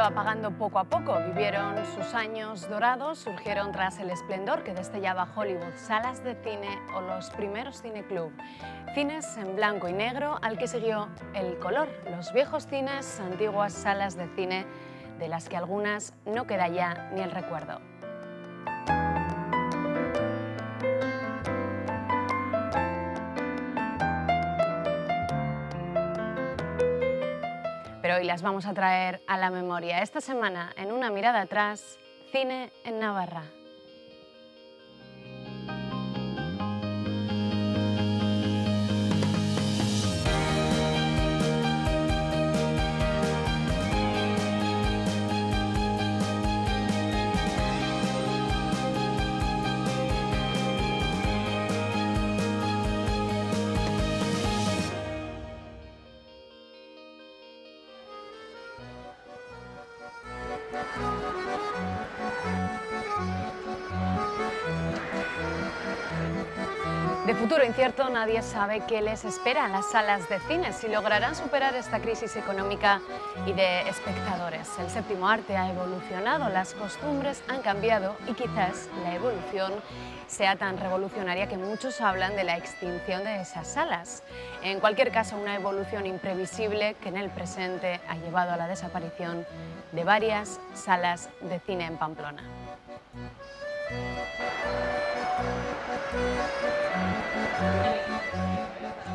apagando poco a poco. Vivieron sus años dorados, surgieron tras el esplendor que destellaba Hollywood, salas de cine o los primeros cineclub. Cines en blanco y negro al que siguió el color, los viejos cines, antiguas salas de cine de las que algunas no queda ya ni el recuerdo. vamos a traer a la memoria. Esta semana, en una mirada atrás, cine en Navarra. cierto, nadie sabe qué les espera a las salas de cine, si lograrán superar esta crisis económica y de espectadores. El séptimo arte ha evolucionado, las costumbres han cambiado y quizás la evolución sea tan revolucionaria que muchos hablan de la extinción de esas salas. En cualquier caso, una evolución imprevisible que en el presente ha llevado a la desaparición de varias salas de cine en Pamplona.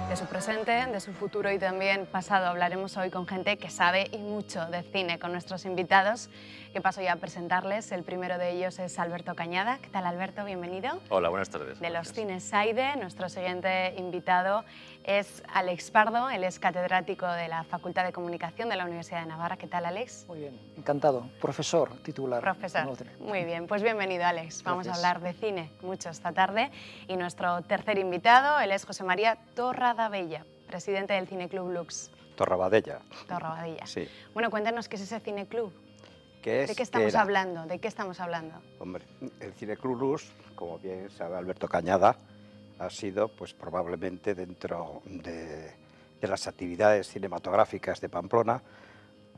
De su presente, de su futuro y también pasado hablaremos hoy con gente que sabe y mucho de cine, con nuestros invitados que paso ya a presentarles. El primero de ellos es Alberto Cañada. ¿Qué tal Alberto? Bienvenido. Hola, buenas tardes. De los Cines Saide, nuestro siguiente invitado es Alex Pardo, él es catedrático de la Facultad de Comunicación de la Universidad de Navarra. ¿Qué tal, Alex? Muy bien, encantado. Profesor titular. Profesor, muy bien. Pues bienvenido, Alex. Vamos a hablar de cine mucho esta tarde. Y nuestro tercer invitado, él es José María Torradabella, presidente del Cineclub Lux. Torrabadella. Torrabadella. Sí. Bueno, cuéntanos qué es ese cineclub. ¿Qué ¿De qué estamos hablando? ¿De qué estamos hablando? Hombre, el Cineclub Lux, como bien sabe Alberto Cañada, ha sido pues probablemente dentro de, las actividades cinematográficas de Pamplona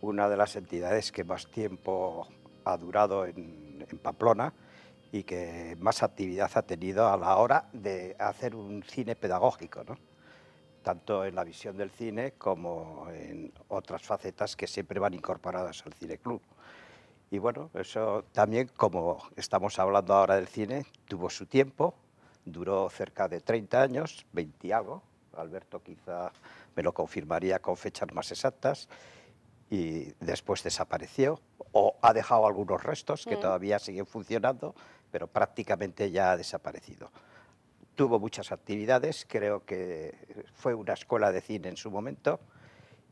una de las entidades que más tiempo ha durado en, Pamplona y que más actividad ha tenido a la hora de hacer un cine pedagógico, ¿no? tanto en la visión del cine como en otras facetas que siempre van incorporadas al cine club. Y bueno, eso también, como estamos hablando ahora del cine, tuvo su tiempo, duró cerca de 30 años, 20 Alberto quizá me lo confirmaría con fechas más exactas, y después desapareció, o ha dejado algunos restos que mm. todavía siguen funcionando, pero prácticamente ya ha desaparecido. Tuvo muchas actividades, creo que fue una escuela de cine en su momento,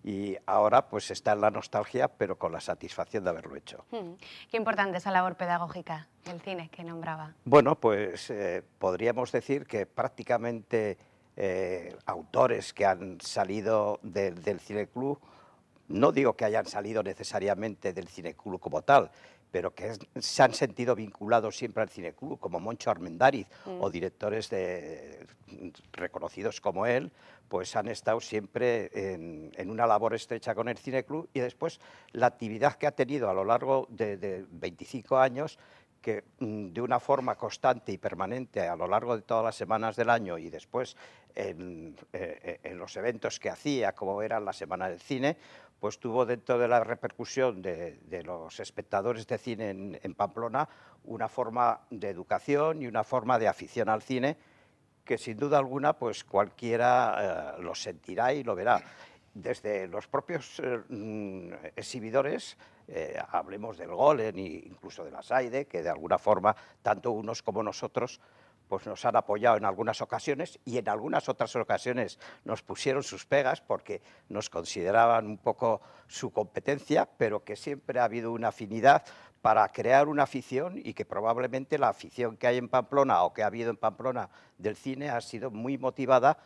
y ahora pues está en la nostalgia, pero con la satisfacción de haberlo hecho. Hmm. Qué importante esa labor pedagógica del cine que nombraba. Bueno, pues eh, podríamos decir que prácticamente eh, autores que han salido del cineclub, no digo que hayan salido necesariamente del cineclub como tal, pero que se han sentido vinculados siempre al cineclub, como Moncho Armendáriz, hmm. o directores de, reconocidos como él, pues han estado siempre en, una labor estrecha con el cineclub y después la actividad que ha tenido a lo largo de, 25 años que mm, de una forma constante y permanente a lo largo de todas las semanas del año y después en, eh, eh, los eventos que hacía, como era la Semana del Cine, pues tuvo dentro de la repercusión de, los espectadores de cine en, Pamplona una forma de educación y una forma de afición al cine que sin duda alguna pues cualquiera eh, lo sentirá y lo verá. Desde los propios eh, mm, exhibidores, eh, hablemos del Golem e incluso de la SAIDE, que de alguna forma tanto unos como nosotros pues nos han apoyado en algunas ocasiones y en algunas otras ocasiones nos pusieron sus pegas porque nos consideraban un poco su competencia, pero que siempre ha habido una afinidad para crear una afición y que probablemente la afición que hay en Pamplona o que ha habido en Pamplona del cine ha sido muy motivada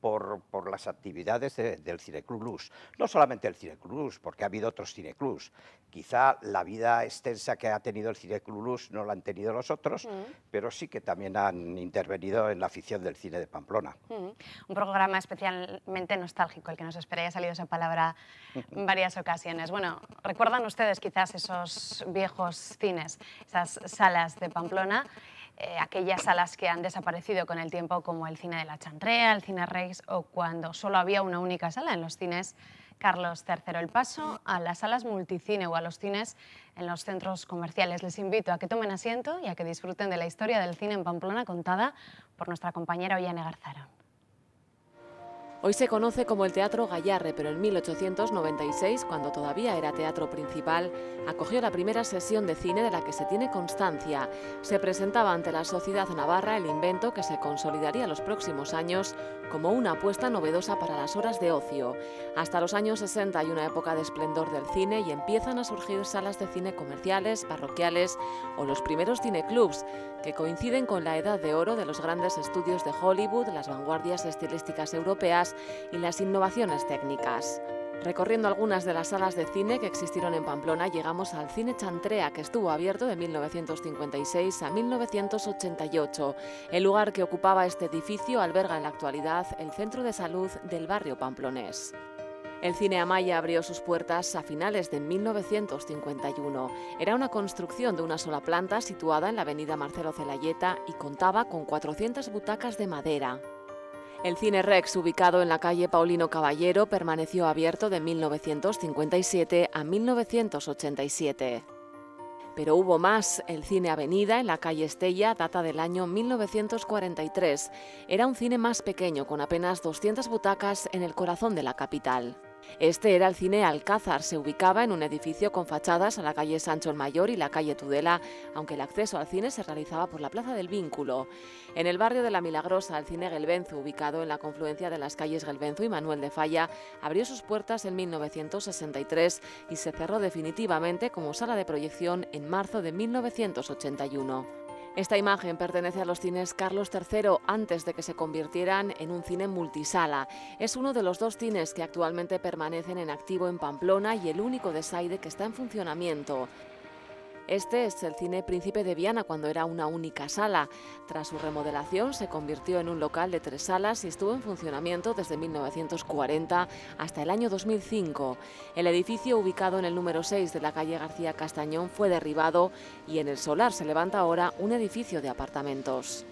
por, las actividades del del Cineclub Luz. No solamente el Cineclub Luz, porque ha habido otros Cineclubs. Quizá la vida extensa que ha tenido el Cineclub Luz no la han tenido los otros, mm. pero sí que también han intervenido en la afición del cine de Pamplona. Mm. Un programa especialmente nostálgico, el que nos espera, ya ha salido esa palabra en varias ocasiones. Bueno, recuerdan ustedes quizás esos viejos cines, esas salas de Pamplona. Eh, aquellas salas que han desaparecido con el tiempo, como el cine de la Chantrea, el cine Rex o cuando solo había una única sala en los cines Carlos III. El paso a las salas multicine o a los cines en los centros comerciales. Les invito a que tomen asiento y a que disfruten de la historia del cine en Pamplona contada por nuestra compañera Ollane Garzara. Hoy se conoce como el Teatro Gallarre, pero en 1896, cuando todavía era teatro principal, acogió la primera sesión de cine de la que se tiene constancia. Se presentaba ante la sociedad navarra el invento que se consolidaría los próximos años como una apuesta novedosa para las horas de ocio. Hasta los años 60 hay una época de esplendor del cine y empiezan a surgir salas de cine comerciales, parroquiales o los primeros cineclubs, que coinciden con la edad de oro de los grandes estudios de Hollywood, las vanguardias estilísticas europeas y las innovaciones técnicas. Recorriendo algunas de las salas de cine que existieron en Pamplona, llegamos al Cine Chantrea, que estuvo abierto de 1956 a 1988. El lugar que ocupaba este edificio alberga en la actualidad el Centro de Salud del barrio pamplonés. El cine Amaya abrió sus puertas a finales de 1951. Era una construcción de una sola planta situada en la avenida Marcelo Celayeta y contaba con 400 butacas de madera. El Cine Rex, ubicado en la calle Paulino Caballero, permaneció abierto de 1957 a 1987. Pero hubo más. El cine Avenida en la calle Estella data del año 1943. Era un cine más pequeño, con apenas 200 butacas en el corazón de la capital. Este era el cine Alcázar, se ubicaba en un edificio con fachadas a la calle Sancho el Mayor y la calle Tudela, aunque el acceso al cine se realizaba por la Plaza del Vínculo. En el barrio de La Milagrosa, el cine Gelbenzu, ubicado en la confluencia de las calles Gelbenzu y Manuel de Falla, abrió sus puertas en 1963 y se cerró definitivamente como sala de proyección en marzo de 1981. Esta imagen pertenece a los cines Carlos III antes de que se convirtieran en un cine multisala. Es uno de los dos cines que actualmente permanecen en activo en Pamplona y el único de Saide que está en funcionamiento. Este es el cine Príncipe de Viana cuando era una única sala. Tras su remodelación se convirtió en un local de tres salas y estuvo en funcionamiento desde 1940 hasta el año 2005. El edificio ubicado en el número 6 de la calle García Castañón fue derribado y en el solar se levanta ahora un edificio de apartamentos.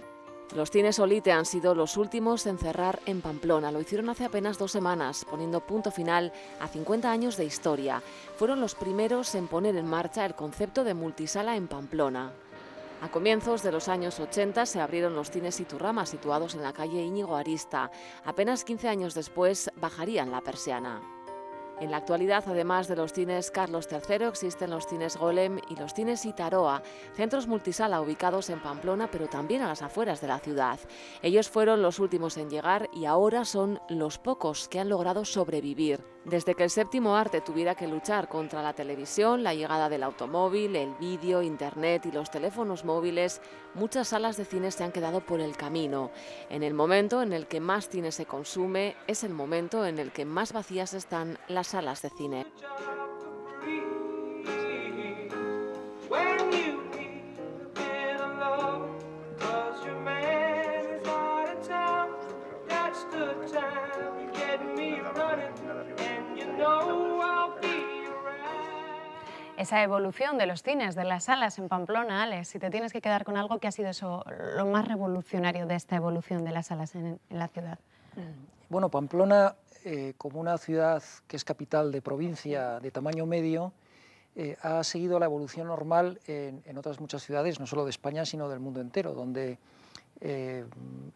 Los cines Olite han sido los últimos en cerrar en Pamplona. Lo hicieron hace apenas dos semanas, poniendo punto final a 50 años de historia. Fueron los primeros en poner en marcha el concepto de multisala en Pamplona. A comienzos de los años 80 se abrieron los cines Iturrama situados en la calle Íñigo Arista. Apenas 15 años después bajarían la persiana. En la actualidad, además de los cines Carlos III, existen los cines Golem y los cines Itaroa, centros multisala ubicados en Pamplona, pero también a las afueras de la ciudad. Ellos fueron los últimos en llegar y ahora son los pocos que han logrado sobrevivir desde que el séptimo arte tuviera que luchar contra la televisión, la llegada del automóvil, el vídeo, internet y los teléfonos móviles, muchas salas de cine se han quedado por el camino. En el momento en el que más cine se consume, es el momento en el que más vacías están las salas de cine. esa evolución de los cines, de las salas en Pamplona, Alex, si te tienes que quedar con algo que ha sido lo más revolucionario de esta evolución de las salas en, la ciudad. Mm. Bueno, Pamplona, eh, como una ciudad que es capital de provincia de tamaño medio, eh, ha seguido la evolución normal en, otras muchas ciudades, no solo de España, sino del mundo entero, donde eh,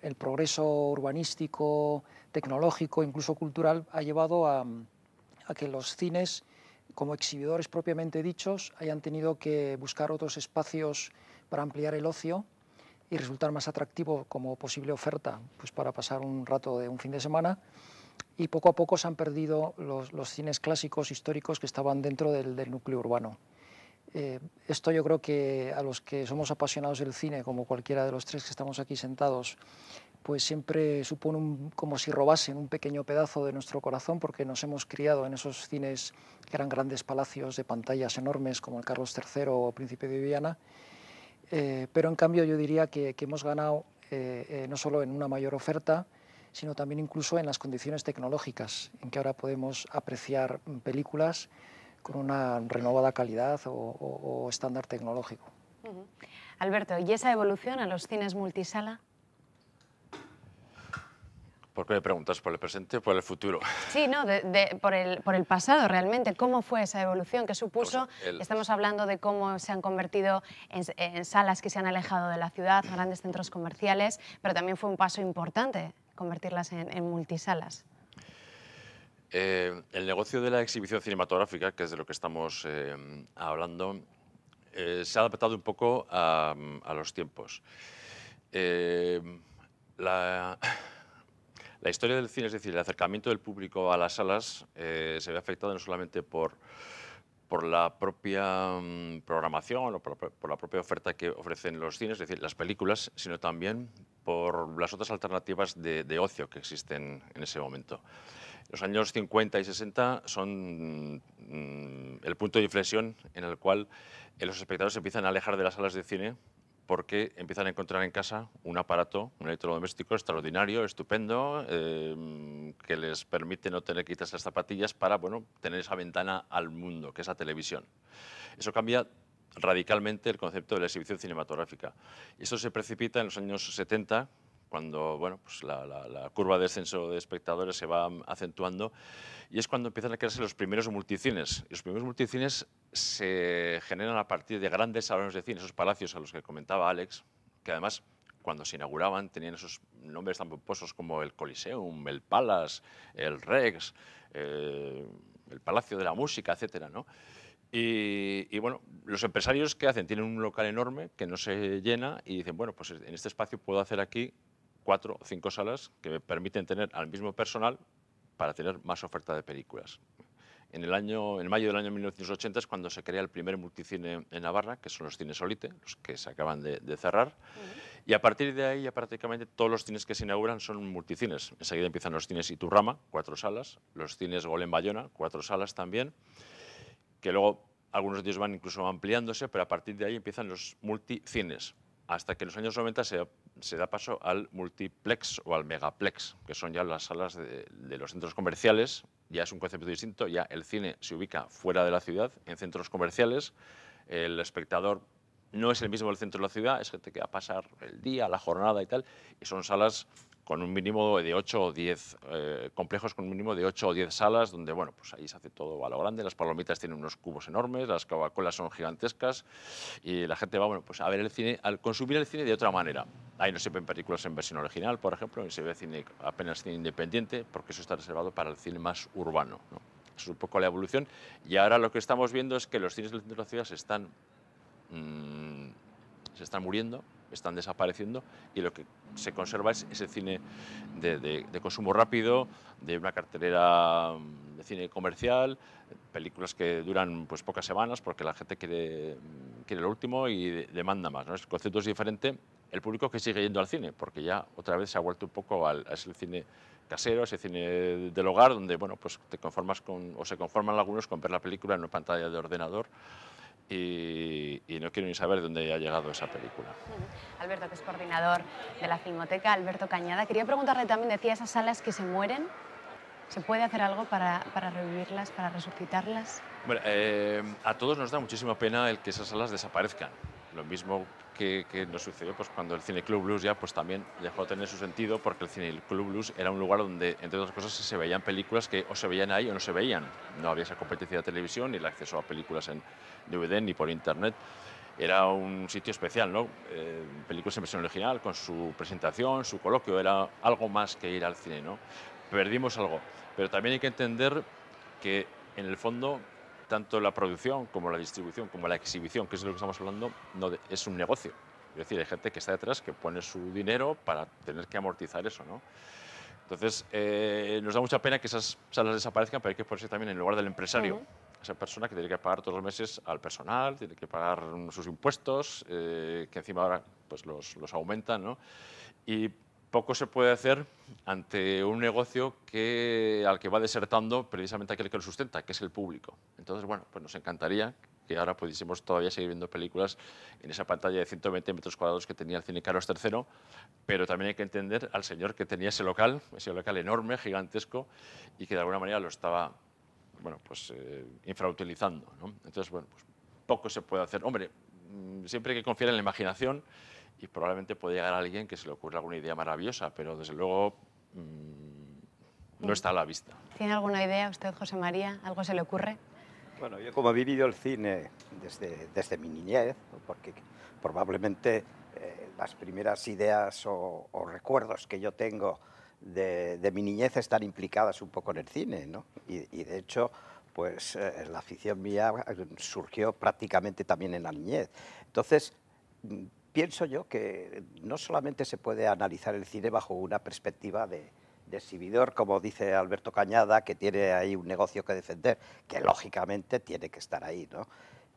el progreso urbanístico, tecnológico, incluso cultural, ha llevado a que los cines como exhibidores propiamente dichos hayan tenido que buscar otros espacios para ampliar el ocio y resultar más atractivo como posible oferta pues para pasar un rato de un fin de semana y poco a poco se han perdido los, cines clásicos históricos que estaban dentro del núcleo urbano. Eh, esto yo creo que a los que somos apasionados del cine, como cualquiera de los tres que estamos aquí sentados, pues siempre supone como si robasen un pequeño pedazo de nuestro corazón porque nos hemos criado en esos cines que eran grandes palacios de pantallas enormes como el Carlos III o Príncipe de Viviana, eh, pero en cambio yo diría que, hemos ganado eh, no solo en una mayor oferta, sino también incluso en las condiciones tecnológicas en que ahora podemos apreciar mm, películas con una renovada calidad o, estándar tecnológico. Alberto, ¿y esa evolución a los cines multisala? ¿Por qué me preguntas? ¿Por el presente o por el futuro? Sí, no, por, el, por el pasado realmente. ¿Cómo fue esa evolución que supuso? Pues Estamos hablando de cómo se han convertido en, salas que se han alejado de la ciudad, grandes centros comerciales, pero también fue un paso importante convertirlas en multisalas. Eh, el negocio de la exhibición cinematográfica, que es de lo que estamos em, hablando, eh, se ha adaptado un poco a, los tiempos. Em, la, historia del cine, es decir, el acercamiento del público a las salas, eh, se ve afectado no solamente por, la propia mm, programación o por, la propia oferta que ofrecen los cines, es decir, las películas, sino también por las otras alternativas de ocio que existen en ese momento. Los años 50 y 60 son mm, el punto de inflexión en el cual eh, los espectadores empiezan a alejar de las salas de cine porque empiezan a encontrar en casa un aparato, un electrodoméstico extraordinario, estupendo, em, que les permite no tener que quitarse las zapatillas para bueno, tener esa ventana al mundo, que es la televisión. Eso cambia radicalmente el concepto de la exhibición cinematográfica. Eso se precipita en los años 70 cuando bueno, pues la, curva de descenso de espectadores se va acentuando y es cuando empiezan a crearse los primeros multicines. Y los primeros multicines se generan a partir de grandes salones de cine, esos palacios a los que comentaba Alex, que además cuando se inauguraban tenían esos nombres tan pomposos como el Coliseum, el Palace, el Rex, eh, el Palacio de la Música, etcétera, ¿no? Y, y, bueno, los empresarios que hacen tienen un local enorme que no se llena y dicen, bueno, pues en este espacio puedo hacer aquí cuatro o cinco salas que permiten tener al mismo personal para tener más oferta de películas. En el año, en mayo del año 1980 es cuando se crea el primer multicine en Navarra, que son los cines solite, los que se acaban de, cerrar. Y a partir de ahí ya prácticamente todos los cines que se inauguran son multicines. Enseguida empiezan los cines Iturrama, cuatro salas, los cines Golem Bayona, cuatro salas también, que luego algunos de ellos van incluso ampliándose, pero a partir de ahí empiezan los multicines. Hasta que en los años 90 se se da paso al multiplex o al megaplex, que son ya las salas de, los centros comerciales. Ya es un concepto distinto, ya el cine se ubica fuera de la ciudad, en centros comerciales. El espectador no es el mismo del centro de la ciudad, es gente que va a pasar el día, la jornada y tal. Y son salas con un mínimo de 8 o 10 eh, complejos, con un mínimo de 8 o 10 salas, donde, bueno, pues ahí se hace todo a lo grande, las palomitas tienen unos cubos enormes, las Coca-Colas son gigantescas y la gente va, bueno, pues a ver el cine, al consumir el cine de otra manera. Ahí no se ven películas en versión original, por ejemplo, se ve cine, apenas cine independiente, porque eso está reservado para el cine más urbano, Es un poco la evolución y ahora lo que estamos viendo es que los cines del centro de la ciudad están, mm, se están muriendo, están desapareciendo y lo que se conserva es ese cine de, consumo rápido, de una cartelera mm, de cine comercial, películas que duran pues pocas semanas porque la gente quiere, mm, quiere lo último y demanda más. ¿no? El concepto es diferente. El público que sigue yendo al cine, porque ya otra vez se ha vuelto un poco al, a ese cine casero, ese cine del hogar, donde bueno, pues te conformas con, o se conforman algunos con ver la película en una pantalla de ordenador y, no quiero ni saber dónde ha llegado esa película. Alberto, que es coordinador de la Filmoteca, Alberto Cañada. Quería preguntarle también, decía, esas salas que se mueren, ¿se puede hacer algo para, revivirlas, para resucitarlas? Bueno, eh, a todos nos da muchísima pena el que esas salas desaparezcan. Lo mismo que, nos sucedió pues, cuando el Cine Club Blues ya pues, también dejó de tener su sentido porque el Cine Club Blues era un lugar donde, entre otras cosas, se veían películas que o se veían ahí o no se veían. No había esa competencia de televisión, ni el acceso a películas en DVD ni por Internet. Era un sitio especial, ¿no? Eh, películas en versión original, con su presentación, su coloquio, era algo más que ir al cine, ¿no? Perdimos algo, pero también hay que entender que en el fondo tanto la producción como la distribución como la exhibición, que es de lo que estamos hablando, no es un negocio. Es decir, hay gente que está detrás que pone su dinero para tener que amortizar eso, ¿no? Entonces, eh, nos da mucha pena que esas salas desaparezcan, pero hay que ponerse también en lugar del empresario. Esa persona que tiene que pagar todos los meses al personal, tiene que pagar sus impuestos, eh, que encima ahora pues los, los aumentan, ¿no? poco se puede hacer ante un negocio que, al que va desertando precisamente aquel que lo sustenta, que es el público. Entonces, bueno, pues nos encantaría que ahora pudiésemos todavía seguir viendo películas en esa pantalla de 120 metros cuadrados que tenía el cine Carlos III, pero también hay que entender al señor que tenía ese local, ese local enorme, gigantesco, y que de alguna manera lo estaba, bueno, pues eh, infrautilizando. Entonces, bueno, pues poco se puede hacer. Hombre, mm, siempre hay que confiar en la imaginación, y probablemente puede llegar alguien que se le ocurra alguna idea maravillosa, pero desde luego mm, no está a la vista. ¿Tiene alguna idea usted, José María? ¿Algo se le ocurre? Bueno, yo como he vivido el cine desde, desde mi niñez, porque probablemente eh, las primeras ideas o, recuerdos que yo tengo de, mi niñez están implicadas un poco en el cine, ¿no? Y, de hecho, pues eh, la afición mía eh, surgió prácticamente también en la niñez. Entonces, pienso yo que no solamente se puede analizar el cine bajo una perspectiva de, exhibidor, como dice Alberto Cañada, que tiene ahí un negocio que defender, que lógicamente tiene que estar ahí, ¿no?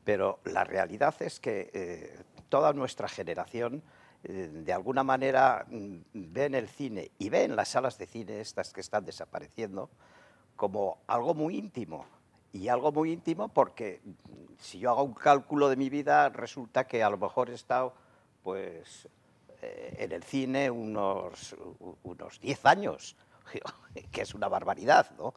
Pero la realidad es que eh, toda nuestra generación eh, de alguna manera mm, ve en el cine y ve en las salas de cine estas que están desapareciendo como algo muy íntimo. Y algo muy íntimo porque mm, si yo hago un cálculo de mi vida resulta que a lo mejor he estado pues eh, en el cine unos, unos 10 años, que es una barbaridad, ¿no?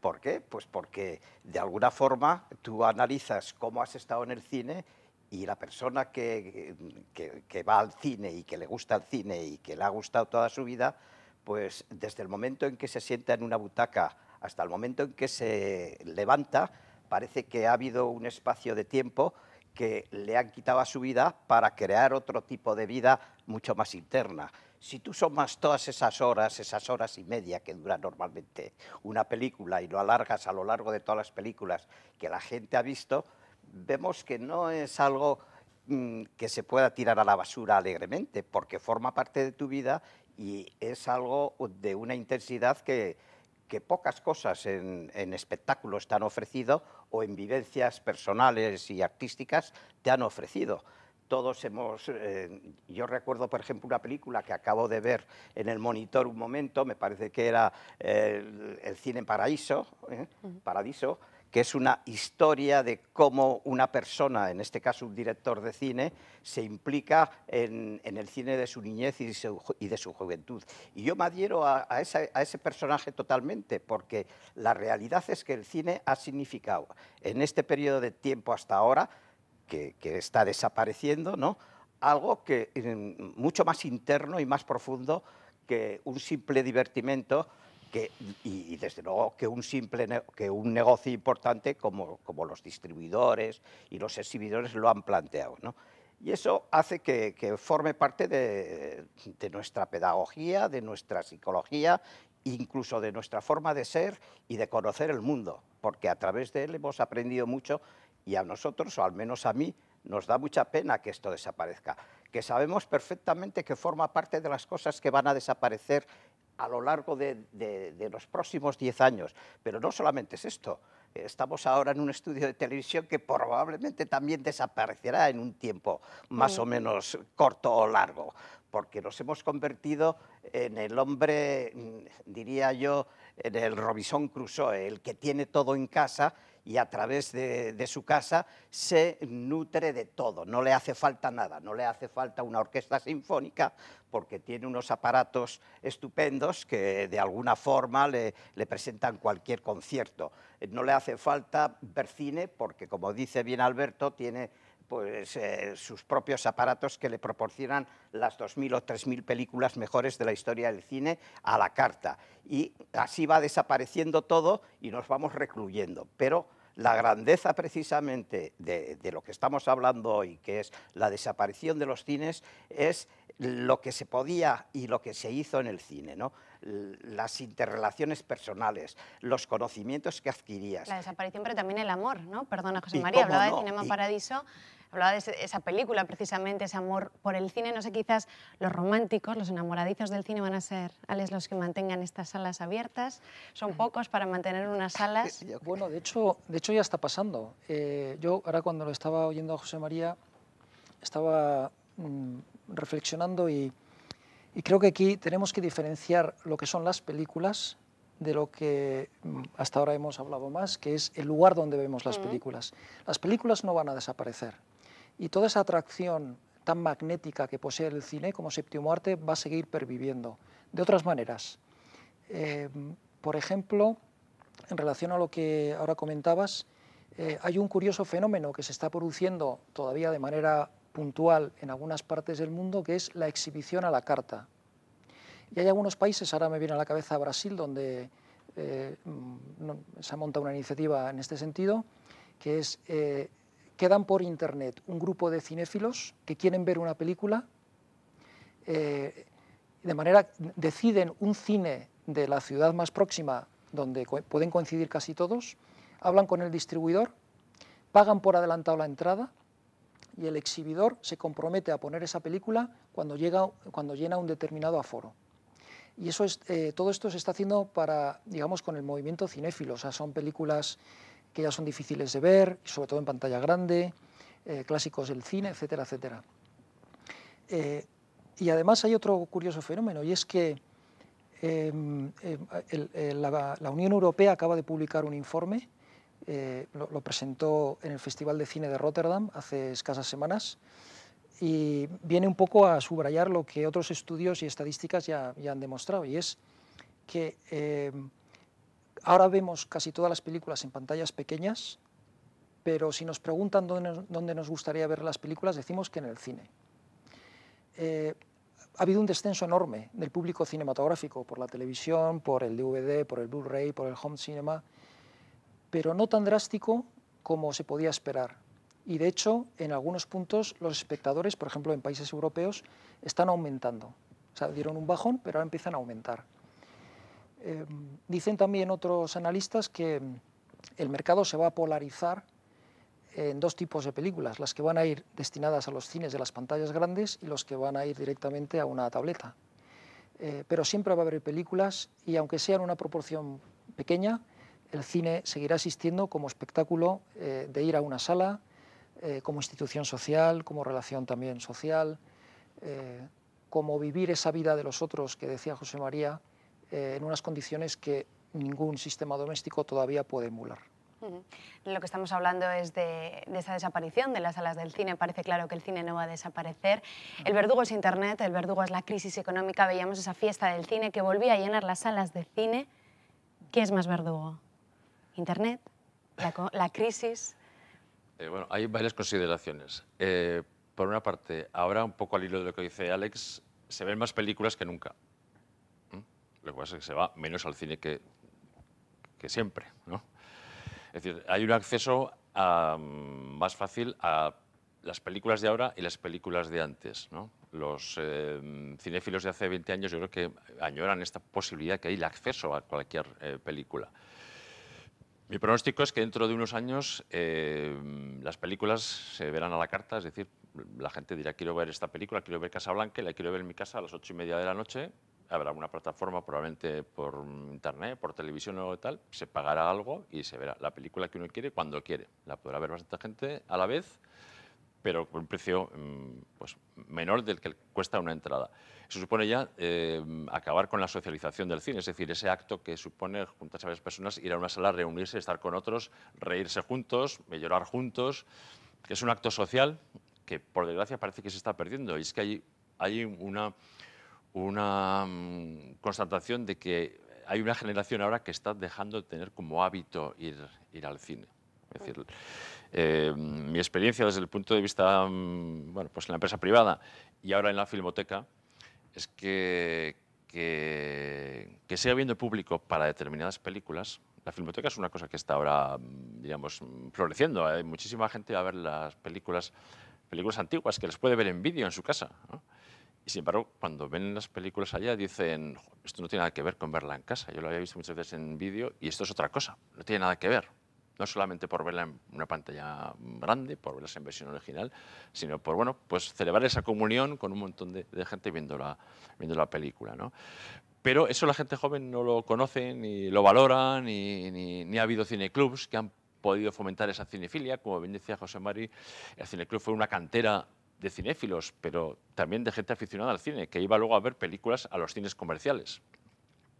¿Por qué? Pues porque de alguna forma tú analizas cómo has estado en el cine y la persona que, que, va al cine y que le gusta el cine y que le ha gustado toda su vida, pues desde el momento en que se sienta en una butaca hasta el momento en que se levanta, parece que ha habido un espacio de tiempo que le han quitado a su vida para crear otro tipo de vida mucho más interna. Si tú somas todas esas horas, esas horas y media que dura normalmente una película y lo alargas a lo largo de todas las películas que la gente ha visto, vemos que no es algo mm, que se pueda tirar a la basura alegremente, porque forma parte de tu vida y es algo de una intensidad que, pocas cosas en, en espectáculo están ofrecido o en vivencias personales y artísticas te han ofrecido. Todos hemos, eh, yo recuerdo por ejemplo una película que acabo de ver en el monitor un momento, me parece que era eh, el, cine Paraíso, ¿eh? que es una historia de cómo una persona, en este caso un director de cine, se implica en, el cine de su niñez y de su, juventud. Y yo me adhiero a, ese personaje totalmente, porque la realidad es que el cine ha significado, en este periodo de tiempo hasta ahora, que, está desapareciendo, ¿no? algo que, mucho más interno y más profundo que un simple divertimento y, desde luego que un, simple que un negocio importante como, los distribuidores y los exhibidores lo han planteado. Y eso hace que, forme parte de, nuestra pedagogía, de nuestra psicología, incluso de nuestra forma de ser y de conocer el mundo, porque a través de él hemos aprendido mucho y a nosotros, o al menos a mí, nos da mucha pena que esto desaparezca, que sabemos perfectamente que forma parte de las cosas que van a desaparecer a lo largo de, los próximos 10 años. Pero no solamente es esto. Estamos ahora en un estudio de televisión que probablemente también desaparecerá en un tiempo más o mm. menos corto o largo, porque nos hemos convertido en el hombre, mm, diría yo, en el Robinson Crusoe, el que tiene todo en casa y a través de, su casa se nutre de todo, no le hace falta nada, no le hace falta una orquesta sinfónica porque tiene unos aparatos estupendos que de alguna forma le, presentan cualquier concierto. No le hace falta ver cine porque, como dice bien Alberto, tiene pues, eh, sus propios aparatos que le proporcionan las 2.000 o 3.000 películas mejores de la historia del cine a la carta. Y así va desapareciendo todo y nos vamos recluyendo. Pero la grandeza precisamente de, lo que estamos hablando hoy, que es la desaparición de los cines, es lo que se podía y lo que se hizo en el cine. ¿no? las interrelaciones personales, los conocimientos que adquirías. La desaparición, pero también el amor, ¿no? Perdona, José María, hablaba de Cinema Paradiso, hablaba de esa película precisamente, ese amor por el cine. No sé, quizás los románticos, los enamoradizos del cine van a ser, los que mantengan estas salas abiertas. Son pocos para mantener unas salas. Bueno, de hecho, de hecho ya está pasando. Eh, yo ahora cuando lo estaba oyendo a José María, estaba mm, reflexionando y y creo que aquí tenemos que diferenciar lo que son las películas de lo que mm, hasta ahora hemos hablado más, que es el lugar donde vemos las películas. Las películas no van a desaparecer. Y toda esa atracción tan magnética que posee el cine como séptimo arte va a seguir perviviendo. De otras maneras, em, por ejemplo, en relación a lo que ahora comentabas, eh, hay un curioso fenómeno que se está produciendo todavía de manera puntual en algunas partes del mundo, que es la exhibición a la carta. Y hay algunos países, ahora me viene a la cabeza Brasil, donde eh, mm, se monta una iniciativa en este sentido, que es, eh, quedan por internet un grupo de cinéfilos que quieren ver una película, eh, de manera deciden un cine de la ciudad más próxima, donde pueden coincidir casi todos, hablan con el distribuidor, pagan por adelantado la entrada, y el exhibidor se compromete a poner esa película cuando, llega, cuando llena un determinado aforo. Y eso es, eh, todo esto se está haciendo para, digamos, con el movimiento cinéfilo, o sea, son películas que ya son difíciles de ver, sobre todo en pantalla grande, eh, clásicos del cine, etcétera, etcétera. Eh, y además hay otro curioso fenómeno, y es que em, em, la Unión Europea acaba de publicar un informe eh, lo, presentó en el Festival de Cine de Rotterdam hace escasas semanas y viene un poco a subrayar lo que otros estudios y estadísticas ya, han demostrado y es que eh, ahora vemos casi todas las películas en pantallas pequeñas, pero si nos preguntan dónde, nos gustaría ver las películas, decimos que en el cine. Eh, ha habido un descenso enorme del público cinematográfico por la televisión, por el DVD, por el Blu-ray, por el home cinema pero no tan drástico como se podía esperar. Y de hecho, en algunos puntos los espectadores, por ejemplo en países europeos, están aumentando. O sea, dieron un bajón, pero ahora empiezan a aumentar. Em, dicen también otros analistas que el mercado se va a polarizar en dos tipos de películas, las que van a ir destinadas a los cines de las pantallas grandes y los que van a ir directamente a una tableta. Eh, pero siempre va a haber películas y aunque sean una proporción pequeña, el cine seguirá existiendo como espectáculo eh, de ir a una sala, eh, como institución social, como relación también social, eh, como vivir esa vida de los otros que decía José María en unas condiciones que ningún sistema doméstico todavía puede emular. Lo que estamos hablando es de, de, esa desaparición de las salas del cine. Parece claro que el cine no va a desaparecer. El verdugo es Internet, el verdugo es la crisis económica. Veíamos esa fiesta del cine que volvía a llenar las salas de cine. ¿Qué es más verdugo? Internet, la, crisis. Eh, bueno, hay varias consideraciones. Eh, por una parte, ahora un poco al hilo de lo que dice Alex, se ven más películas que nunca. ¿Mm? Lo que pasa es que se va menos al cine que, siempre. Es decir, hay un acceso más fácil a las películas de ahora y las películas de antes. Los em, cinéfilos de hace 20 años yo creo que añoran esta posibilidad que hay el acceso a cualquier eh, película. Mi pronóstico es que dentro de unos años eh, las películas se verán a la carta, es decir, la gente dirá quiero ver esta película, quiero ver Casa Blanca, la quiero ver en mi casa a las ocho y media de la noche, habrá alguna plataforma, probablemente por internet, por televisión o tal, se pagará algo y se verá la película que uno quiere cuando quiere. La podrá ver bastante gente a la vez pero por un precio mm, pues, menor del que cuesta una entrada. Eso supone ya eh, acabar con la socialización del cine, es decir, ese acto que supone juntarse a varias personas, ir a una sala, reunirse, estar con otros, reírse juntos, llorar juntos, que es un acto social que por desgracia parece que se está perdiendo. Y es que hay, hay una, una mm, constatación de que hay una generación ahora que está dejando de tener como hábito ir, ir al cine. Es decir, eh, mi experiencia desde el punto de vista, mm, bueno, pues en la empresa privada y ahora en la filmoteca, es que, que, que siga habiendo público para determinadas películas. La filmoteca es una cosa que está ahora, mm, digamos, mm, floreciendo. Hay muchísima gente a ver las películas, películas antiguas que les puede ver en vídeo en su casa. Y sin embargo, cuando ven las películas allá dicen, esto no tiene nada que ver con verla en casa. Yo lo había visto muchas veces en vídeo y esto es otra cosa, no tiene nada que ver no solamente por verla en una pantalla grande, por verla en versión original, sino por bueno, pues celebrar esa comunión con un montón de, gente viendo la, la película. ¿no? Pero eso la gente joven no lo conoce, ni lo valora, ni, ha habido cineclubs que han podido fomentar esa cinefilia. Como bien decía José María, el cineclub fue una cantera de cinéfilos, pero también de gente aficionada al cine, que iba luego a ver películas a los cines comerciales.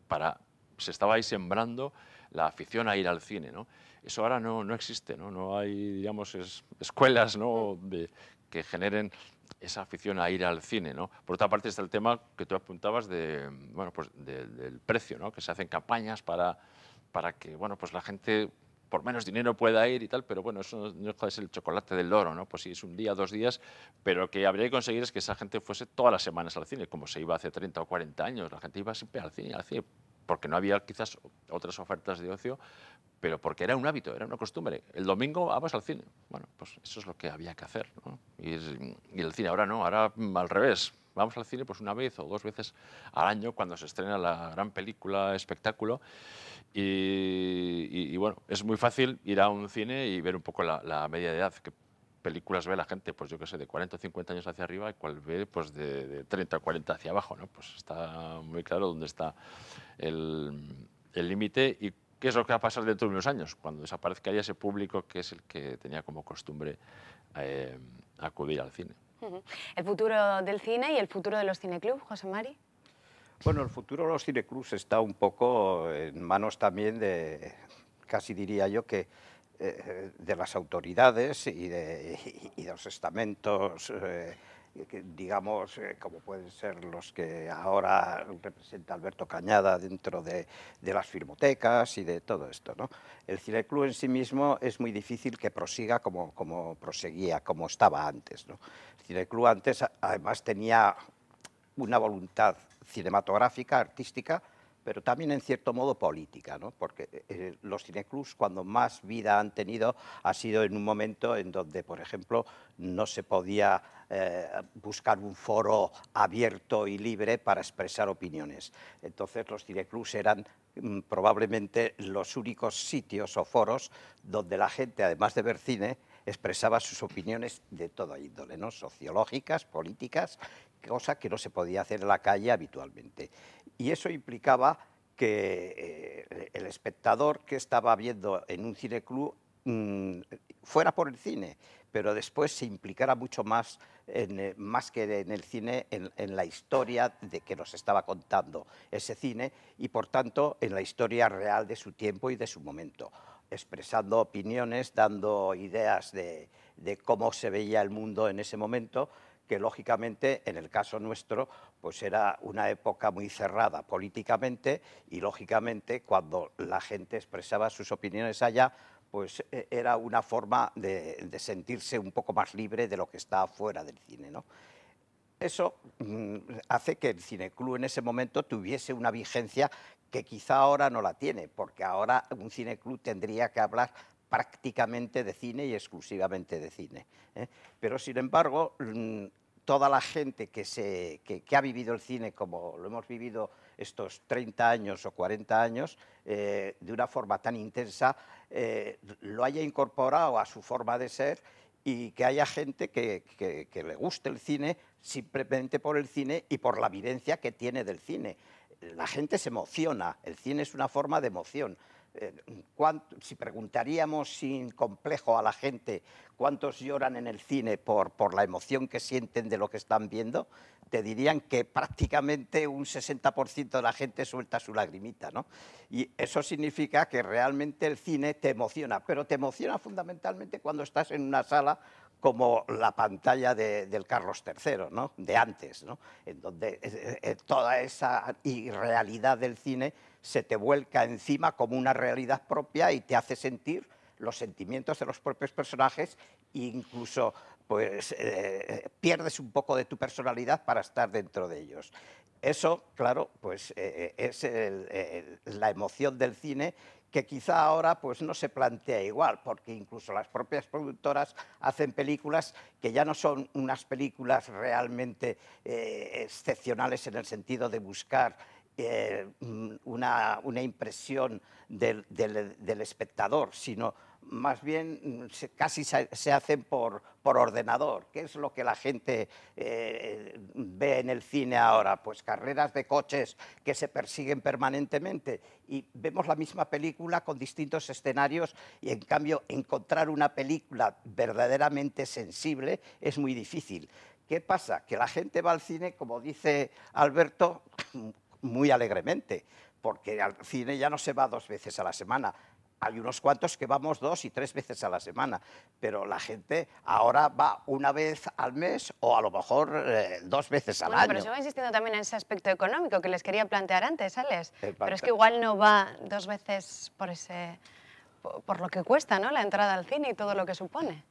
Para, se estaba ahí sembrando la afición a ir al cine, ¿no? Eso ahora no, no existe, ¿no? No hay, digamos, escuelas, ¿no? Mm. que generen esa afición a ir al cine, ¿no? Por otra parte está el tema que tú apuntabas de, bueno, pues del precio, Que se hacen campañas para, para que, bueno, pues la gente por menos dinero pueda ir y tal, pero bueno, eso no es el chocolate del oro, ¿no? Pues sí, es un día, dos días, pero lo que habría que conseguir es que esa gente fuese todas las semanas al cine, como se iba hace 30 o 40 años, la gente iba siempre al cine, al cine porque no había quizás otras ofertas de ocio, pero porque era un hábito, era una costumbre. El domingo vamos al cine. Bueno, pues eso es lo que había que hacer. Y, el cine ahora no, ahora al revés. Vamos al cine pues una vez o dos veces al año cuando se estrena la gran película, espectáculo. Y, bueno, es muy fácil ir a un cine y ver un poco la, la media de edad, que películas ve la gente, pues yo qué sé, de 40 o 50 años hacia arriba y cual ve pues de, 30 o 40 hacia abajo, ¿no? Pues está muy claro dónde está el límite y qué es lo que va a pasar dentro de unos años, cuando desaparezca ya ese público que es el que tenía como costumbre eh, acudir al cine. El futuro del cine y el futuro de los cineclubs, José Mari. Bueno, el futuro de los cineclubs está un poco en manos también de, casi diría yo, que eh, de las autoridades y de, los estamentos, eh, digamos, eh, como pueden ser los que ahora representa Alberto Cañada dentro de, las firmotecas y de todo esto. ¿no? El Cineclub en sí mismo es muy difícil que prosiga como, como proseguía, como estaba antes. ¿no? El Cineclub antes además tenía una voluntad cinematográfica, artística, pero también en cierto modo política, ¿no? porque eh, eh, los cineclubs cuando más vida han tenido ha sido en un momento en donde, por ejemplo, no se podía eh, buscar un foro abierto y libre para expresar opiniones. Entonces los cineclubs eran mm, probablemente los únicos sitios o foros donde la gente, además de ver cine, expresaba sus opiniones de toda índole, sociológicas, políticas, cosa que no se podía hacer en la calle habitualmente y eso implicaba que eh, el espectador que estaba viendo en un cineclub club mm, fuera por el cine, pero después se implicara mucho más, eh, más que en el cine, en, la historia de que nos estaba contando ese cine y, por tanto, en la historia real de su tiempo y de su momento, expresando opiniones, dando ideas de cómo se veía el mundo en ese momento, que lógicamente en el caso nuestro pues era una época muy cerrada políticamente y lógicamente cuando la gente expresaba sus opiniones allá pues eh, era una forma de, sentirse un poco más libre de lo que está fuera del cine. ¿no? Eso mm, hace que el cineclub en ese momento tuviese una vigencia que quizá ahora no la tiene, porque ahora un cineclub tendría que hablar prácticamente de cine y exclusivamente de cine. ¿eh? Pero, sin embargo, mm, toda la gente que, ha vivido el cine como lo hemos vivido estos 30 años o 40 años, eh, de una forma tan intensa, eh, lo haya incorporado a su forma de ser y que haya gente que, que, le guste el cine simplemente por el cine y por la vivencia que tiene del cine. La gente se emociona, el cine es una forma de emoción si preguntaríamos sin complejo a la gente cuántos lloran en el cine por, la emoción que sienten de lo que están viendo, te dirían que prácticamente un 60% de la gente suelta su lagrimita, ¿no? Y eso significa que realmente el cine te emociona, pero te emociona fundamentalmente cuando estás en una sala como la pantalla del Carlos III, ¿no? de antes, ¿no? en donde eh, eh, toda esa irrealidad del cine se te vuelca encima como una realidad propia y te hace sentir los sentimientos de los propios personajes e incluso pues, eh, pierdes un poco de tu personalidad para estar dentro de ellos. Eso, claro, pues eh, eh, es la emoción del cine que quizá ahora pues no se plantea igual, porque incluso las propias productoras hacen películas que ya no son unas películas realmente excepcionales en el sentido de buscar eh, mm, una, impresión del, espectador, sino más bien mm, casi se, hacen por, por, ordenador. ¿Qué es lo que la gente eh, ve en el cine ahora? Pues carreras de coches que se persiguen permanentemente y vemos la misma película con distintos escenarios y en cambio encontrar una película verdaderamente sensible es muy difícil. ¿Qué pasa? Que la gente va al cine, como dice Alberto, muy alegremente, porque al cine ya no se va dos veces a la semana, hay unos cuantos que vamos dos y tres veces a la semana, pero la gente ahora va una vez al mes o a lo mejor eh, dos veces al año. Pero yo voy insistiendo también en ese aspecto económico que les quería plantear antes, Alex. Pero es que igual no va dos veces por, ese, por, lo que cuesta ¿no? la entrada al cine y todo lo que supone.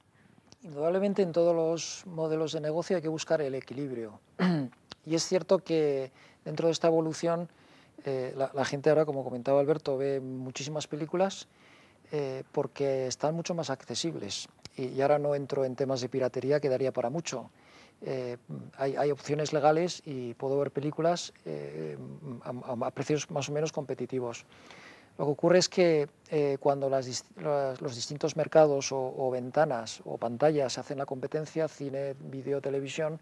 Indudablemente en todos los modelos de negocio hay que buscar el equilibrio. y es cierto que dentro de esta evolución, eh, la, gente ahora, como comentaba Alberto, ve muchísimas películas eh, porque están mucho más accesibles. Y, ahora no entro en temas de piratería, que daría para mucho. Eh, hay, opciones legales y puedo ver películas em, a, precios más o menos competitivos. Lo que ocurre es que cuando los distintos mercados o, o, ventanas o pantallas hacen la competencia, cine, vídeo, televisión,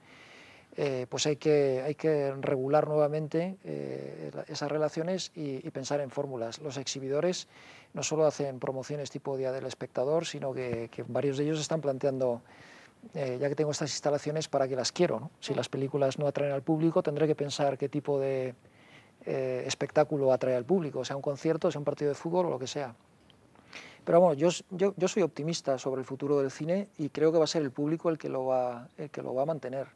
eh, pues hay que, regular nuevamente eh, esas relaciones y, pensar en fórmulas. Los exhibidores no solo hacen promociones tipo Día del Espectador, sino que, varios de ellos están planteando... Eh, ya que tengo estas instalaciones, ¿para qué las quiero? Si las películas no atraen al público, tendré que pensar qué tipo de espectáculo atrae al público, sea un concierto, sea un partido de fútbol o lo que sea. Pero bueno, yo, soy optimista sobre el futuro del cine y creo que va a ser el público el que lo va a mantener.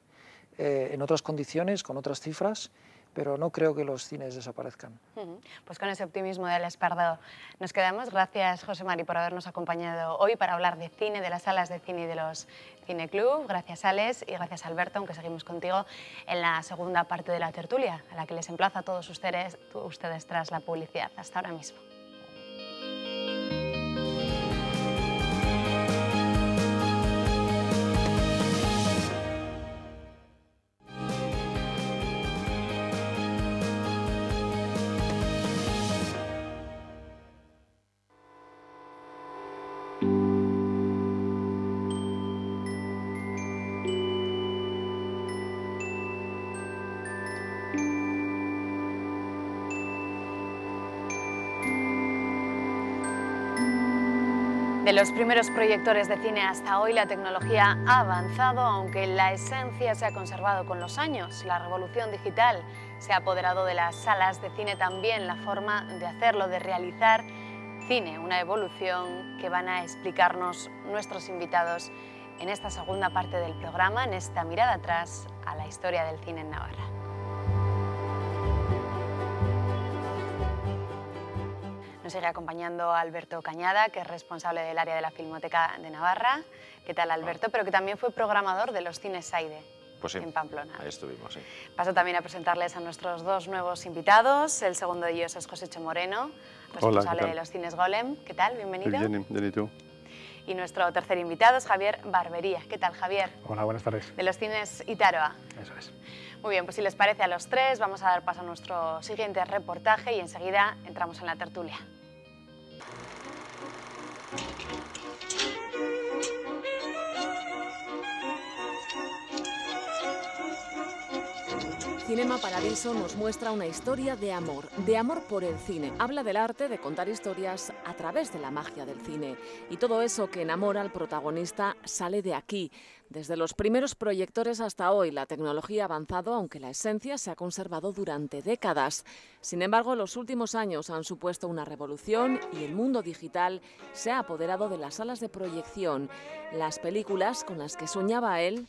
Eh, en otras condiciones, con otras cifras, pero no creo que los cines desaparezcan. Pues con ese optimismo del Espardo nos quedamos. Gracias, José Mari, por habernos acompañado hoy para hablar de cine, de las salas de cine y de los cineclub. Gracias, Alex, y gracias, Alberto, aunque seguimos contigo en la segunda parte de la tertulia, a la que les emplaza a todos ustedes tras la publicidad. Hasta ahora mismo. De los primeros proyectores de cine hasta hoy, la tecnología ha avanzado, aunque la esencia se ha conservado con los años. La revolución digital se ha apoderado de las salas de cine también, la forma de hacerlo, de realizar cine, una evolución que van a explicarnos nuestros invitados en esta segunda parte del programa, en esta mirada atrás a la historia del cine en Navarra. Nos sigue acompañando Alberto Cañada, que es responsable del área de la Filmoteca de Navarra. ¿Qué tal, Alberto? Ah. Pero que también fue programador de los cines Saide. Pues en Pamplona. Ahí estuvimos, sí. Paso también a presentarles a nuestros dos nuevos invitados. El segundo de ellos es José Moreno, responsable de los cines Golem. ¿Qué tal? Bienvenido. ¿y Y nuestro tercer invitado es Javier Barbería. ¿Qué tal, Javier? Hola, buenas tardes. De los cines Itaroa. Eso es. Muy bien, pues si les parece a los tres, vamos a dar paso a nuestro siguiente reportaje y enseguida entramos en la tertulia. Cinema Paradiso nos muestra una historia de amor, de amor por el cine. Habla del arte de contar historias a través de la magia del cine. Y todo eso que enamora al protagonista sale de aquí. Desde los primeros proyectores hasta hoy, la tecnología ha avanzado, aunque la esencia se ha conservado durante décadas. Sin embargo, los últimos años han supuesto una revolución y el mundo digital se ha apoderado de las salas de proyección. Las películas con las que soñaba él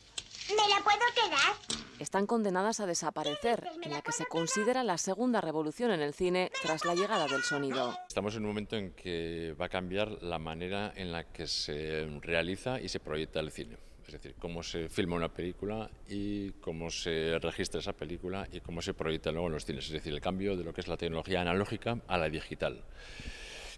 ¿Me la puedo quedar? Están condenadas a desaparecer, en la que se considera la segunda revolución en el cine tras la llegada del sonido. Estamos en un momento en que va a cambiar la manera en la que se realiza y se proyecta el cine. Es decir, cómo se filma una película y cómo se registra esa película y cómo se proyecta luego en los cines. Es decir, el cambio de lo que es la tecnología analógica a la digital,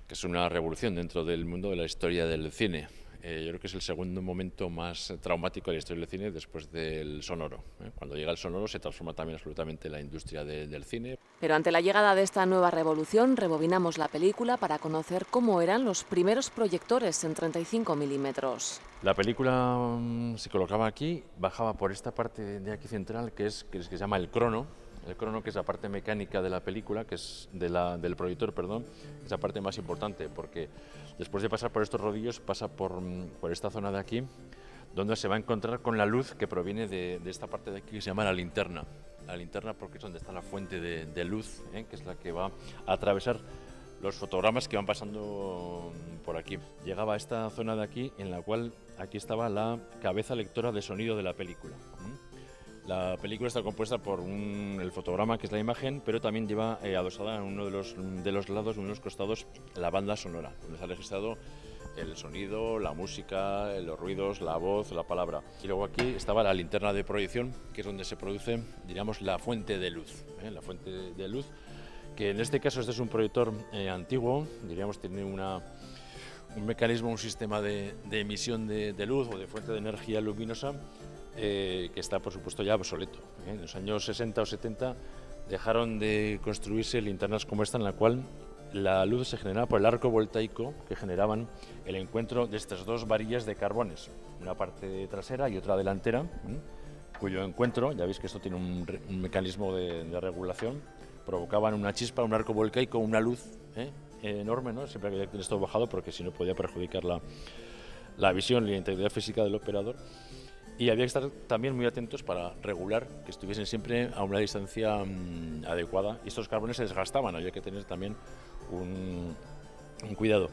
que es una revolución dentro del mundo de la historia del cine. Eh, yo creo que es el segundo momento más traumático de la historia del cine después del sonoro. ¿eh? Cuando llega el sonoro se transforma también absolutamente la industria del cine. Pero ante la llegada de esta nueva revolución, rebobinamos la película para conocer cómo eran los primeros proyectores en 35 milímetros. La película mm, se colocaba aquí, bajaba por esta parte de aquí central, que es que se llama el crono, el crono, que es la parte mecánica de la película, que es de la, del proyector, perdón, es la parte más importante, porque después de pasar por estos rodillos, pasa por, mm, esta zona de aquí, donde se va a encontrar con la luz que proviene de, esta parte de aquí que se llama la linterna. La linterna porque es donde está la fuente de, luz, ¿eh? que es la que va a atravesar los fotogramas que van pasando por aquí. Llegaba a esta zona de aquí en la cual aquí estaba la cabeza lectora de sonido de la película. La película está compuesta por el fotograma, que es la imagen, pero también lleva eh, adosada en uno de los, de los lados, uno de costados, la banda sonora, donde se ha registrado el sonido, la música, los ruidos, la voz, la palabra. Y luego aquí estaba la linterna de proyección, que es donde se produce, diríamos, la fuente de luz. ¿eh? La fuente de luz, que en este caso este es un proyector eh, antiguo, diríamos, tiene un mecanismo, un sistema de, emisión de, de luz o de fuente de energía luminosa eh, que está por supuesto ya obsoleto. ¿eh? En los años 60 o 70 dejaron de construirse linternas como esta en la cual la luz se generaba por el arco voltaico que generaban el encuentro de estas dos varillas de carbones, una parte trasera y otra delantera, cuyo encuentro, ya veis que esto tiene un, mecanismo de, regulación, provocaban una chispa, un arco voltaico, una luz ¿eh? enorme, ¿no? siempre había que tener esto bajado porque si no podía perjudicar la, la visión y la integridad física del operador. Y había que estar también muy atentos para regular que estuviesen siempre a una distancia mm, adecuada. Y estos carbones se desgastaban, había que tener también un cuidado.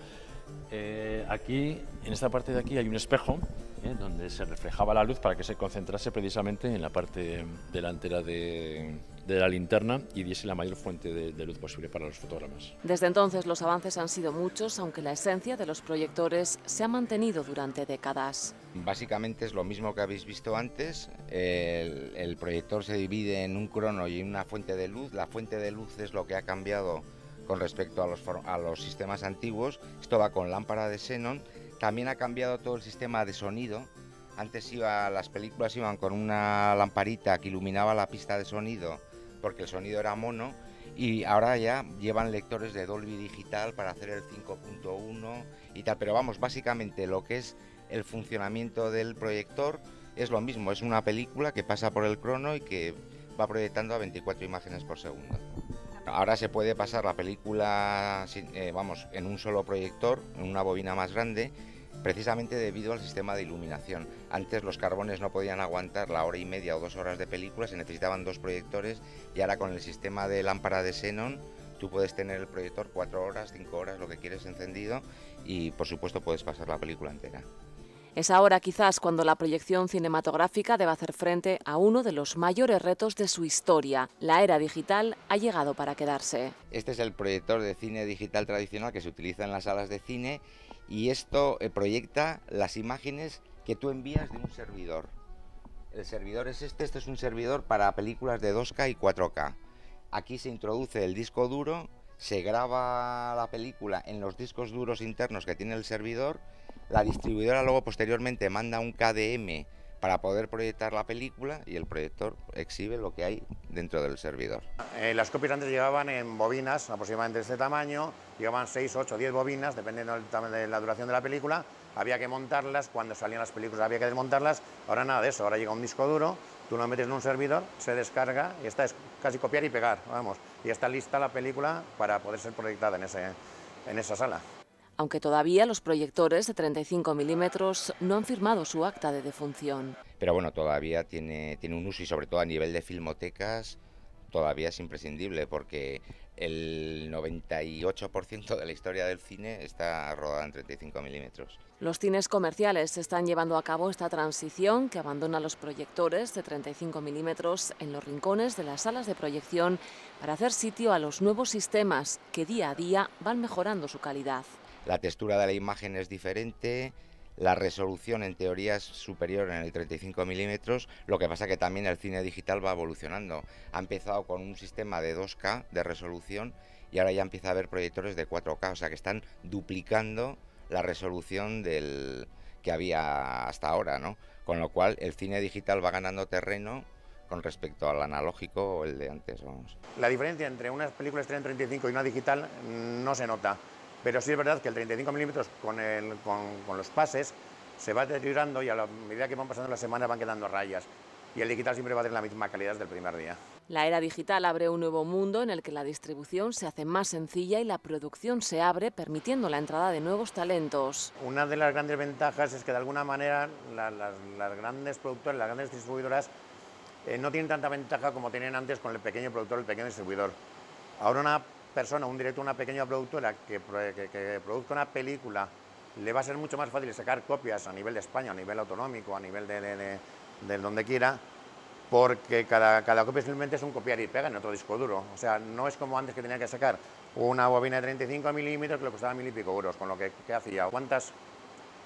Eh, aquí, en esta parte de aquí, hay un espejo eh, donde se reflejaba la luz para que se concentrase precisamente en la parte delantera de, la linterna y diese la mayor fuente de, luz posible para los fotogramas. Desde entonces los avances han sido muchos, aunque la esencia de los proyectores se ha mantenido durante décadas. Básicamente es lo mismo que habéis visto antes. El, proyector se divide en un crono y una fuente de luz. La fuente de luz es lo que ha cambiado con respecto a los, sistemas antiguos. Esto va con lámpara de xenón. También ha cambiado todo el sistema de sonido. Antes iba, las películas iban con una lamparita que iluminaba la pista de sonido porque el sonido era mono y ahora ya llevan lectores de Dolby Digital para hacer el 5.1 y tal. Pero vamos, básicamente lo que es el funcionamiento del proyector es lo mismo, es una película que pasa por el crono y que va proyectando a 24 imágenes por segundo. Ahora se puede pasar la película, eh, vamos, en un solo proyector, en una bobina más grande, precisamente debido al sistema de iluminación. Antes los carbones no podían aguantar la hora y media o dos horas de película, se necesitaban dos proyectores y ahora con el sistema de lámpara de xenón tú puedes tener el proyector cuatro horas, cinco horas, lo que quieres encendido y por supuesto puedes pasar la película entera. Es ahora quizás cuando la proyección cinematográfica debe hacer frente a uno de los mayores retos de su historia. La era digital ha llegado para quedarse. Este es el proyector de cine digital tradicional que se utiliza en las salas de cine y esto eh, proyecta las imágenes que tú envías de un servidor. El servidor es este, este es un servidor para películas de 2K y 4K. Aquí se introduce el disco duro, se graba la película en los discos duros internos que tiene el servidor la distribuidora luego posteriormente manda un KDM para poder proyectar la película y el proyector exhibe lo que hay dentro del servidor. Eh, las copias antes llegaban en bobinas aproximadamente de este tamaño, llegaban 6, 8, 10 bobinas, dependiendo de la duración de la película, había que montarlas, cuando salían las películas había que desmontarlas, ahora nada de eso, ahora llega un disco duro, tú lo metes en un servidor, se descarga y está es casi copiar y pegar, vamos, y está lista la película para poder ser proyectada en, ese, en esa sala aunque todavía los proyectores de 35 milímetros no han firmado su acta de defunción. Pero bueno, todavía tiene, tiene un uso y sobre todo a nivel de filmotecas todavía es imprescindible porque el 98% de la historia del cine está rodada en 35 milímetros. Los cines comerciales están llevando a cabo esta transición que abandona los proyectores de 35 milímetros en los rincones de las salas de proyección para hacer sitio a los nuevos sistemas que día a día van mejorando su calidad. La textura de la imagen es diferente, la resolución en teoría es superior en el 35 milímetros, lo que pasa que también el cine digital va evolucionando. Ha empezado con un sistema de 2K de resolución y ahora ya empieza a haber proyectores de 4K, o sea que están duplicando la resolución del que había hasta ahora, ¿no? Con lo cual el cine digital va ganando terreno con respecto al analógico o el de antes, vamos. La diferencia entre una película estrella en 35 y una digital mm, no se nota. Pero sí es verdad que el 35 milímetros con, los pases se va deteriorando y a la medida que van pasando las semanas van quedando rayas. Y el digital siempre va a tener la misma calidad del primer día. La era digital abre un nuevo mundo en el que la distribución se hace más sencilla y la producción se abre, permitiendo la entrada de nuevos talentos. Una de las grandes ventajas es que de alguna manera las, grandes productoras, las grandes distribuidoras eh, no tienen tanta ventaja como tenían antes con el pequeño productor, el pequeño distribuidor. Ahora una persona, un director, una pequeña productora que, produzca una película, le va a ser mucho más fácil sacar copias a nivel de España, a nivel autonómico, a nivel de, de, donde quiera, porque cada, copia simplemente es un copiar y pegar en otro disco duro. O sea, no es como antes que tenía que sacar una bobina de 35 milímetros que le costaba mil y pico euros, con lo que hacía. ¿Cuántas,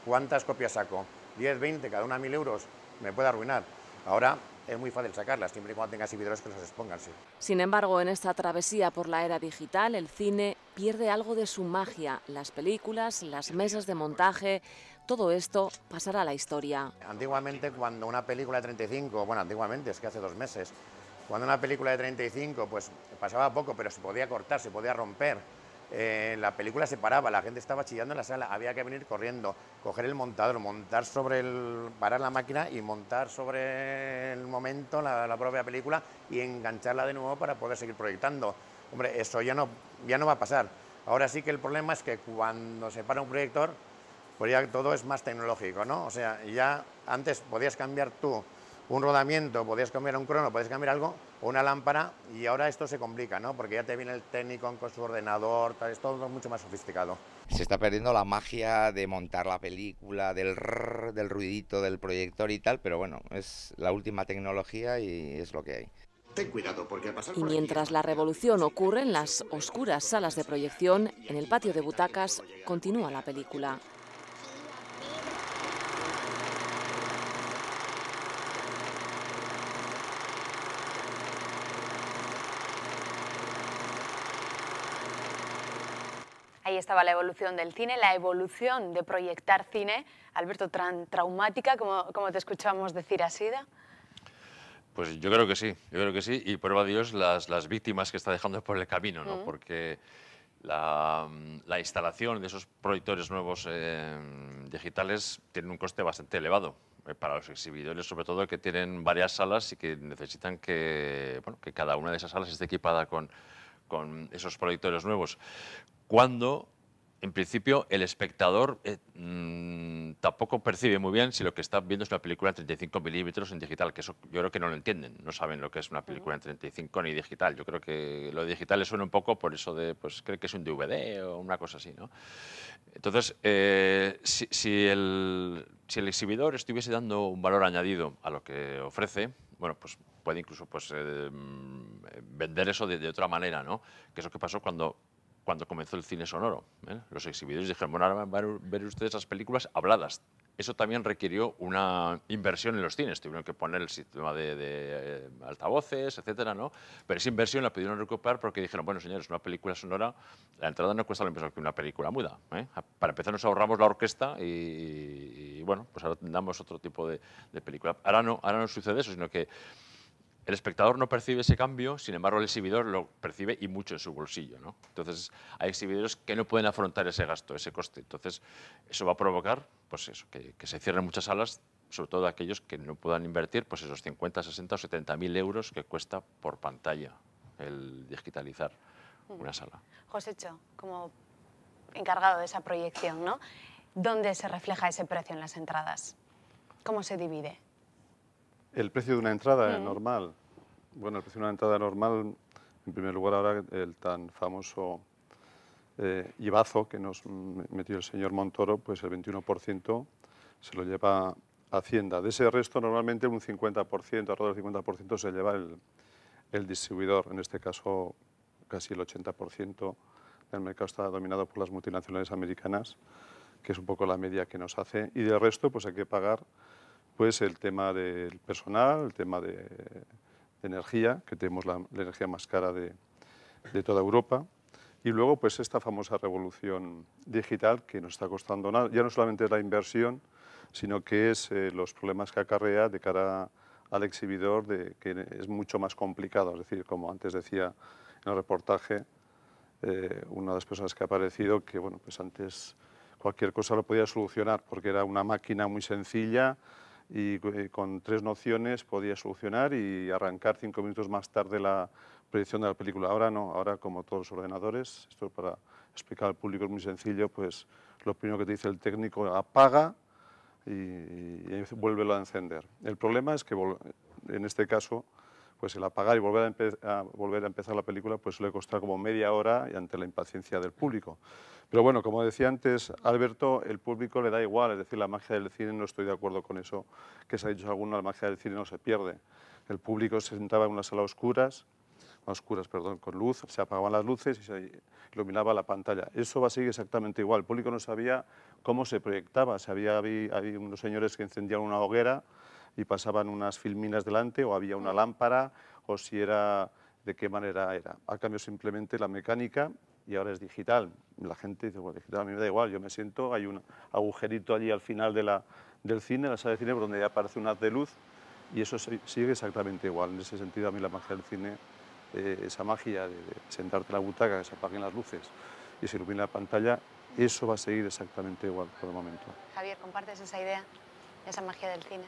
¿Cuántas copias saco? 10, 20, cada una mil euros, me puede arruinar. Ahora es muy fácil sacarlas, siempre y cuando tengas vidrios que los expongan. Sin embargo, en esta travesía por la era digital, el cine pierde algo de su magia. Las películas, las mesas de montaje, todo esto pasará a la historia. Antiguamente, cuando una película de 35, bueno, antiguamente, es que hace dos meses, cuando una película de 35, pues pasaba poco, pero se podía cortar, se podía romper eh, la película se paraba, la gente estaba chillando en la sala, había que venir corriendo, coger el montador, montar sobre el, parar la máquina y montar sobre el momento la, propia película y engancharla de nuevo para poder seguir proyectando. Hombre, eso ya no, ya no va a pasar. Ahora sí que el problema es que cuando se para un proyector, pues todo es más tecnológico, ¿no? O sea, ya antes podías cambiar tú un rodamiento, podías cambiar un crono, podías cambiar algo, una lámpara, y ahora esto se complica, ¿no? Porque ya te viene el técnico con su ordenador, todo es todo mucho más sofisticado. Se está perdiendo la magia de montar la película, del del ruidito del proyector y tal, pero bueno, es la última tecnología y es lo que hay. Ten cuidado porque y mientras la revolución ocurre en las oscuras salas de proyección, en el patio de butacas continúa la película. ahí estaba la evolución del cine, la evolución de proyectar cine. Alberto, traumática como, como te escuchamos decir así, Pues yo creo que sí, yo creo que sí, y prueba Dios las, las víctimas que está dejando por el camino, ¿no? Porque la, instalación de esos proyectores nuevos eh, digitales tiene un coste bastante elevado eh, para los exhibidores, sobre todo que tienen varias salas y que necesitan que, cada una de esas salas esté equipada con, con esos proyectores nuevos cuando en principio el espectador eh, mm, tampoco percibe muy bien si lo que está viendo es una película en 35 milímetros en digital, que eso yo creo que no lo entienden, no saben lo que es una película en 35 ni digital. Yo creo que lo digital le suena un poco por eso de, pues cree que es un DVD o una cosa así, ¿no? Entonces, eh, si, el, exhibidor estuviese dando un valor añadido a lo que ofrece, bueno, pues puede incluso pues, eh, mm, vender eso de, otra manera, ¿no? Que es lo que pasó cuando cuando comenzó el cine sonoro. ¿eh? Los exhibidores dijeron, bueno, ahora van a ver ustedes las películas habladas. Eso también requirió una inversión en los cines. Tuvieron que poner el sistema de, eh, altavoces, etcétera, ¿no? Pero esa inversión la pudieron recuperar porque dijeron, bueno, señores, una película sonora, la entrada no cuesta lo mismo que una película muda. ¿eh? Para empezar nos ahorramos la orquesta y, bueno, pues ahora damos otro tipo de, de película. Ahora no, ahora no sucede eso, sino que el espectador no percibe ese cambio, sin embargo el exhibidor lo percibe y mucho en su bolsillo. Entonces hay exhibidores que no pueden afrontar ese gasto, ese coste. Entonces eso va a provocar pues eso, que, se cierren muchas salas, sobre todo aquellos que no puedan invertir pues esos 50, 60 o 70 mil euros que cuesta por pantalla el digitalizar mm. una sala. Josécho, como encargado de esa proyección, ¿no? ¿dónde se refleja ese precio en las entradas? ¿Cómo se divide? El precio de una entrada normal. Bueno, el precio de una entrada normal, en primer lugar, ahora el tan famoso eh, Ibazo que nos metió el señor Montoro, pues el 21% se lo lleva Hacienda. De ese resto, normalmente un 50%, alrededor del 50% se lleva el, el distribuidor. En este caso, casi el 80% del mercado está dominado por las multinacionales americanas, que es un poco la media que nos hace. Y del resto, pues hay que pagar pues el tema del personal, el tema de, energía, que tenemos la, energía más cara de, de, toda Europa, y luego pues esta famosa revolución digital que nos está costando nada, ya no solamente la inversión, sino que es eh, los problemas que acarrea de cara al exhibidor, de, que es mucho más complicado, es decir, como antes decía en el reportaje, eh, una de las personas que ha aparecido, que bueno, pues antes cualquier cosa lo podía solucionar, porque era una máquina muy sencilla, y eh, con tres nociones podía solucionar y arrancar cinco minutos más tarde la predicción de la película. Ahora no, ahora como todos los ordenadores, esto para explicar al público es muy sencillo, pues lo primero que te dice el técnico, apaga y, y vuélvelo a encender. El problema es que en este caso pues el apagar y volver a, empezar la película pues suele costar como media hora y ante la impaciencia del público. Pero bueno, como decía antes Alberto, el público le da igual, es decir, la magia del cine, no estoy de acuerdo con eso que se ha dicho alguno, la magia del cine no se pierde. El público se sentaba en una sala oscuras, oscuras, perdón, con luz, se apagaban las luces y se iluminaba la pantalla. Eso va a seguir exactamente igual. El público no sabía cómo se proyectaba. Se había unos señores que encendían una hoguera y pasaban unas filminas delante o había una lámpara o si era de qué manera era. Ha cambiado simplemente la mecánica y ahora es digital. La gente dice, bueno, digital a mí me da igual, yo me siento, hay un agujerito allí al final de la, del cine, la sala de cine, por donde ya aparece una haz de luz y eso sigue exactamente igual. En ese sentido, a mí la magia del cine, eh, esa magia de, sentarte en la butaca, que se apaguen las luces y se ilumine la pantalla, eso va a seguir exactamente igual por el momento. Javier, ¿compartes esa idea, esa magia del cine?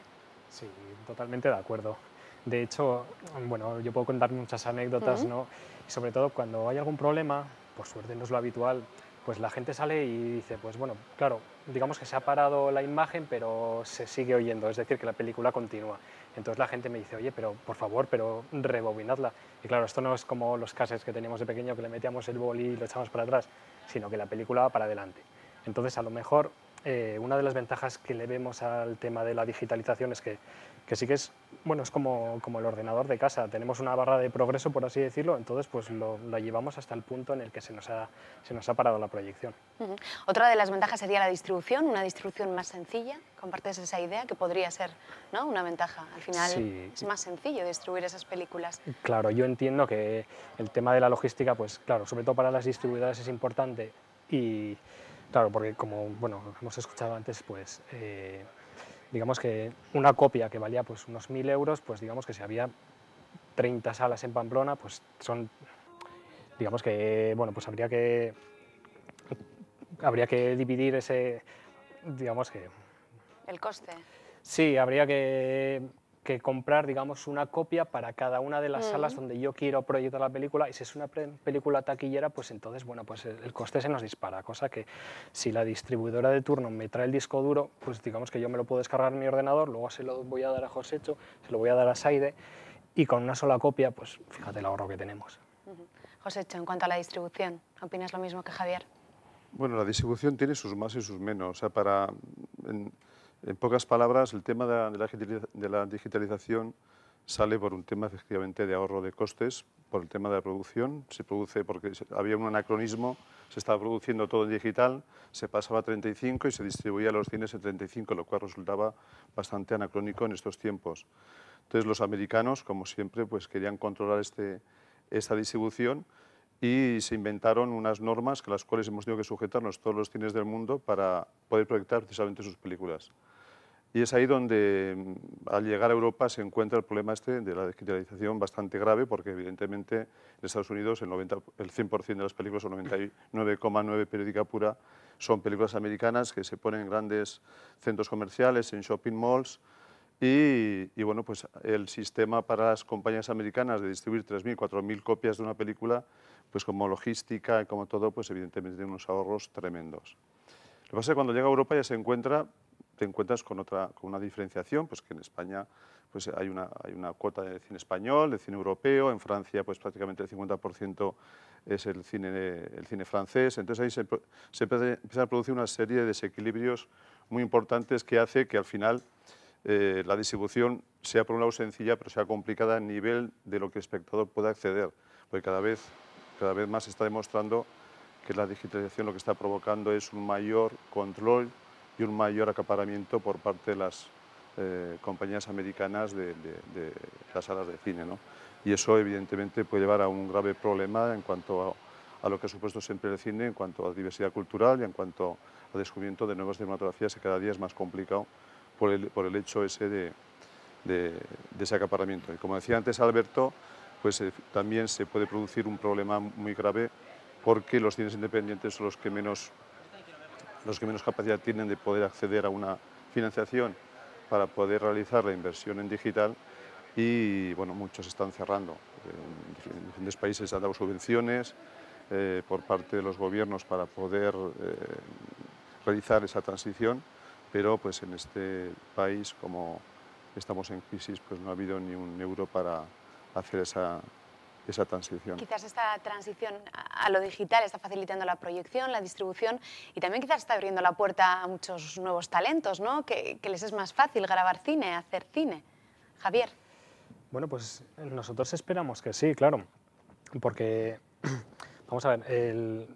Sí, totalmente de acuerdo. De hecho, bueno, yo puedo contar muchas anécdotas, ¿no? Y sobre todo cuando hay algún problema, por suerte no es lo habitual, pues la gente sale y dice, pues bueno, claro, digamos que se ha parado la imagen, pero se sigue oyendo, es decir, que la película continúa. Entonces la gente me dice, oye, pero por favor, pero rebobinadla. Y claro, esto no es como los cases que teníamos de pequeño, que le metíamos el boli y lo echamos para atrás, sino que la película va para adelante. Entonces a lo mejor eh, una de las ventajas que le vemos al tema de la digitalización es que, que sí que es, bueno, es como, como, el ordenador de casa. Tenemos una barra de progreso, por así decirlo, entonces pues lo, llevamos hasta el punto en el que se nos ha, se nos ha parado la proyección. Otra de las ventajas sería la distribución, una distribución más sencilla. ¿Compartes esa idea que podría ser ¿no? una ventaja? Al final es más sencillo distribuir esas películas. Claro, yo entiendo que el tema de la logística, pues claro, sobre todo para las distribuidoras es importante y Claro, porque como bueno, hemos escuchado antes, pues eh, digamos que una copia que valía pues unos 1.000 euros, pues digamos que si había 30 salas en Pamplona, pues son, digamos que, bueno, pues habría que, habría que dividir ese, digamos que... El coste. Sí, habría que que comprar, digamos, una copia para cada una de las salas donde yo quiero proyectar la película. Y si es una película taquillera, pues entonces, bueno, pues el coste se nos dispara. Cosa que si la distribuidora de turno me trae el disco duro, pues digamos que yo me lo puedo descargar en mi ordenador, luego se lo voy a dar a Josecho, se lo voy a dar a Saide, y con una sola copia, pues fíjate el ahorro que tenemos. José Josecho, en cuanto a la distribución, ¿opinas lo mismo que Javier? Bueno, la distribución tiene sus más y sus menos. O sea, para... En pocas palabras, el tema de la digitalización sale por un tema efectivamente de ahorro de costes, por el tema de la producción, se produce porque había un anacronismo, se estaba produciendo todo en digital, se pasaba a 35 y se distribuía a los cines en 35, lo cual resultaba bastante anacrónico en estos tiempos. Entonces los americanos, como siempre, pues querían controlar este, esta distribución, y se inventaron unas normas que las cuales hemos tenido que sujetarnos todos los cines del mundo para poder proyectar precisamente sus películas. Y es ahí donde, mm, al llegar a Europa, se encuentra el problema este de la digitalización bastante grave, porque evidentemente en Estados Unidos el, 90, el 100% de las películas, o 99,9 periódica pura, son películas americanas que se ponen en grandes centros comerciales, en shopping malls, y, bueno, pues el sistema para las compañías americanas de distribuir 3.000, 4.000 copias de una película, pues como logística y como todo, pues evidentemente tiene unos ahorros tremendos. Lo que pasa es que cuando llega a Europa ya se encuentra, te encuentras con otra, con una diferenciación, pues que en España pues hay una, hay una cuota de cine español, de cine europeo, en Francia pues prácticamente el 50% es el cine, el cine francés, entonces ahí se, se empieza a producir una serie de desequilibrios muy importantes que hace que al final eh, la distribución sea por un lado sencilla, pero sea complicada a nivel de lo que el espectador pueda acceder, porque cada vez, cada vez más se está demostrando que la digitalización lo que está provocando es un mayor control y un mayor acaparamiento por parte de las eh, compañías americanas de, las salas de cine. Y eso evidentemente puede llevar a un grave problema en cuanto a, lo que ha supuesto siempre el cine, en cuanto a diversidad cultural y en cuanto al descubrimiento de nuevas cinematografías que cada día es más complicado por el, hecho ese de, ese acaparamiento. Y como decía antes Alberto, pues eh, también se puede producir un problema muy grave porque los cines independientes son los que menos, los que menos capacidad tienen de poder acceder a una financiación para poder realizar la inversión en digital y bueno, muchos están cerrando. Eh, en diferentes países han dado subvenciones eh, por parte de los gobiernos para poder realizar esa transición pero pues en este país, como estamos en crisis, pues no ha habido ni un euro para hacer esa, transición. Quizás esta transición a lo digital está facilitando la proyección, la distribución y también quizás está abriendo la puerta a muchos nuevos talentos, ¿no? Que, les es más fácil grabar cine, hacer cine. Javier. Bueno, pues nosotros esperamos que sí, claro, porque, vamos a ver,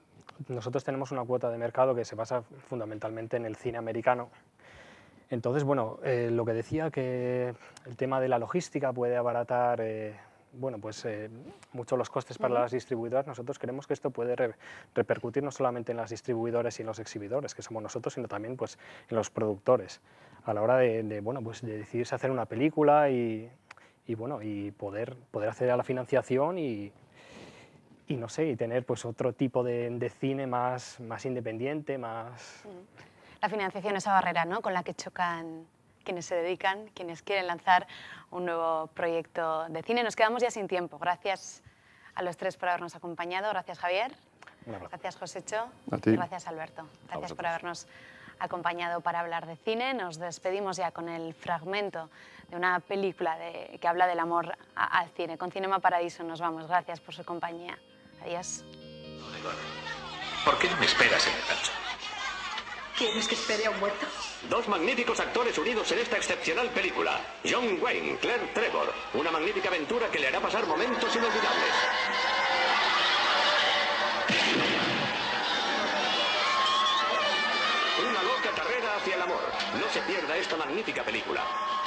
nosotros tenemos una cuota de mercado que se basa fundamentalmente en el cine americano, entonces, bueno, eh, lo que decía que el tema de la logística puede abaratar eh, bueno, pues, muchos eh, mucho los costes para las distribuidoras, nosotros creemos que esto puede repercutir no solamente en las distribuidoras y en los exhibidores, que somos nosotros, sino también pues, en los productores, a la hora de, bueno, pues, decidirse hacer una película y, bueno, y poder, poder acceder a la financiación y, no sé, y tener pues, otro tipo de, cine más, más independiente, más... Mm la financiación es esa barrera con la que chocan quienes se dedican, quienes quieren lanzar un nuevo proyecto de cine. Nos quedamos ya sin tiempo. Gracias a los tres por habernos acompañado. Gracias, Javier. Gracias, Josécho. Cho. Gracias, Alberto. Gracias por habernos acompañado para hablar de cine. Nos despedimos ya con el fragmento de una película de, que habla del amor al cine. Con Cinema Paradiso nos vamos. Gracias por su compañía. Adiós. ¿Por qué no me esperas en el ¿Tienes que espere a un muerto? Dos magníficos actores unidos en esta excepcional película. John Wayne, Claire Trevor. Una magnífica aventura que le hará pasar momentos inolvidables. Una loca carrera hacia el amor. No se pierda esta magnífica película.